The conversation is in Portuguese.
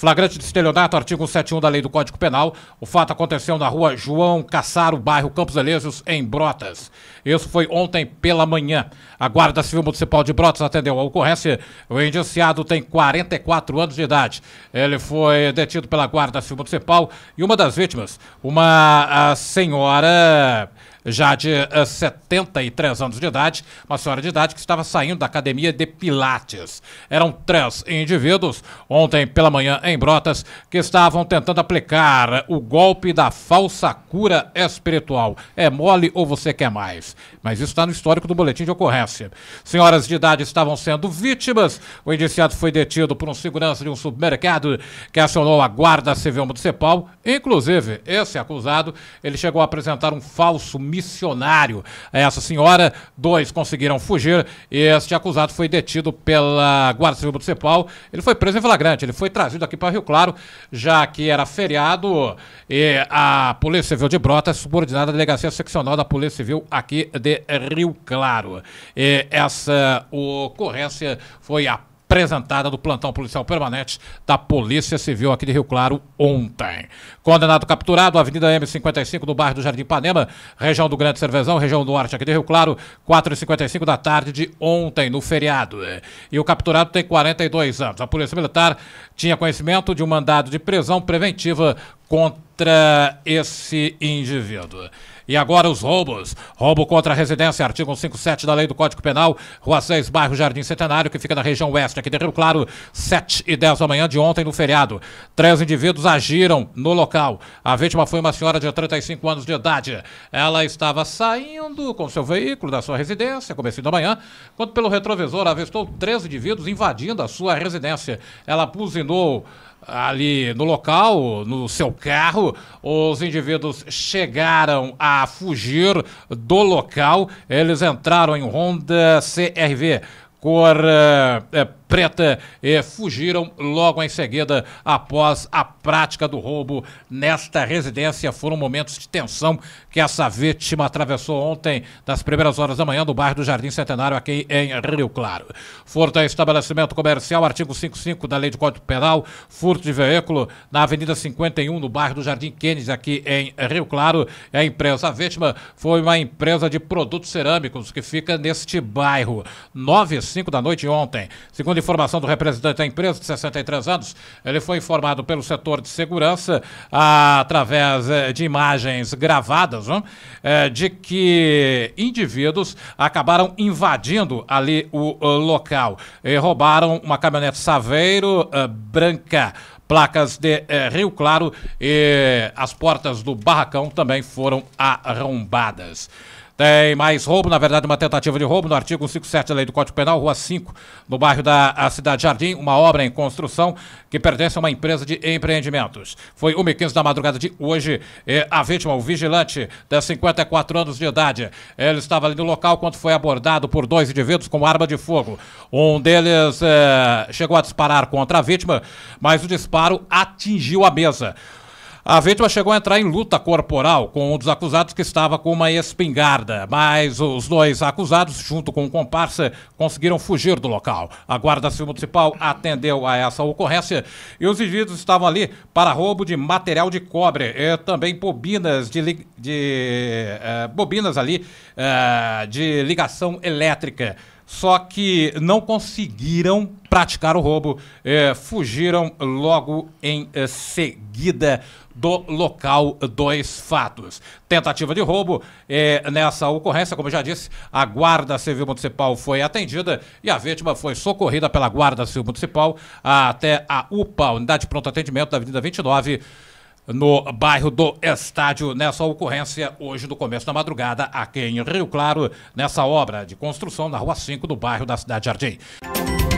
Flagrante de estelionato, artigo 171 da Lei do Código Penal. O fato aconteceu na rua João Caçaro, bairro Campos Elíseos, em Brotas. Isso foi ontem pela manhã. A Guarda Civil Municipal de Brotas atendeu a ocorrência. O indiciado tem 44 anos de idade. Ele foi detido pela Guarda Civil Municipal e uma das vítimas, uma senhora já de 73 eh, anos de idade, uma senhora de idade que estava saindo da academia de Pilates. Eram três indivíduos, ontem pela manhã em Brotas, que estavam tentando aplicar o golpe da falsa cura espiritual. É mole ou você quer mais? Mas isso está no histórico do boletim de ocorrência. Senhoras de idade estavam sendo vítimas. O indiciado foi detido por um segurança de um supermercado que acionou a Guarda Civil Municipal. Inclusive, esse acusado, ele chegou a apresentar um falso missionário. É, essa senhora, dois conseguiram fugir. Este acusado foi detido pela Guarda Civil do Ele foi preso em flagrante. Ele foi trazido aqui para Rio Claro, já que era feriado. E a Polícia Civil de é subordinada à Delegacia Seccional da Polícia Civil aqui de Rio Claro. E essa ocorrência foi a apresentada do plantão policial permanente da Polícia Civil aqui de Rio Claro ontem. Condenado capturado, Avenida M55, do bairro do Jardim Panema, região do Grande Cervezão, região do Norte aqui de Rio Claro, 4h55 da tarde de ontem, no feriado. E o capturado tem 42 anos. A Polícia Militar tinha conhecimento de um mandado de prisão preventiva contra esse indivíduo. E agora os roubos. Roubo contra a residência, artigo 157 da Lei do Código Penal, Rua 6, bairro Jardim Centenário, que fica na região oeste aqui de Rio Claro, 7 e 10 da manhã de ontem no feriado. Três indivíduos agiram no local. A vítima foi uma senhora de 35 anos de idade. Ela estava saindo com seu veículo da sua residência, comecinho da manhã, quando pelo retrovisor avistou três indivíduos invadindo a sua residência. Ela buzinou ali no local, no seu carro. Os indivíduos chegaram a a fugir do local. Eles entraram em Honda CRV cor eh, é, Preta eh, fugiram logo em seguida após a prática do roubo nesta residência. Foram momentos de tensão que essa vítima atravessou ontem, das primeiras horas da manhã, no bairro do Jardim Centenário, aqui em Rio Claro. Furto a estabelecimento comercial, artigo 55 da Lei de Código Penal, furto de veículo na Avenida 51, no bairro do Jardim Kennedy, aqui em Rio Claro. A empresa a vítima foi uma empresa de produtos cerâmicos que fica neste bairro. 9 e 5 da noite ontem. Segundo de do representante da empresa, de 63 anos, ele foi informado pelo setor de segurança, a, através eh, de imagens gravadas, eh, de que indivíduos acabaram invadindo ali o, o eh, local e roubaram uma caminhonete Saveiro branca placas de eh, Rio Claro e as portas do barracão também foram arrombadas. Tem mais roubo, na verdade, uma tentativa de roubo no artigo 157 da Lei do Código Penal, Rua 5, no bairro da Cidade Jardim, uma obra em construção que pertence a uma empresa de empreendimentos. Foi 1h15 da madrugada de hoje. E a vítima, o vigilante, de 54 anos de idade, ele estava ali no local quando foi abordado por dois indivíduos com arma de fogo. Um deles eh, chegou a disparar contra a vítima, mas o disparo atingiu a mesa. A vítima chegou a entrar em luta corporal com um dos acusados que estava com uma espingarda, mas os dois acusados, junto com o comparsa, conseguiram fugir do local. A Guarda Civil Municipal atendeu a essa ocorrência e os indivíduos estavam ali para roubo de material de cobre e também bobinas de, de eh, bobinas ali eh, de ligação elétrica só que não conseguiram praticar o roubo. É, fugiram logo em é, seguida do local dois fatos. Tentativa de roubo, é, nessa ocorrência, como eu já disse, a Guarda Civil Municipal foi atendida e a vítima foi socorrida pela Guarda Civil Municipal até a UPA, Unidade de Pronto Atendimento da Avenida 29 no bairro do Estádio, nessa ocorrência hoje do começo da madrugada, aqui em Rio Claro, nessa obra de construção na Rua 5 do bairro da Cidade Jardim.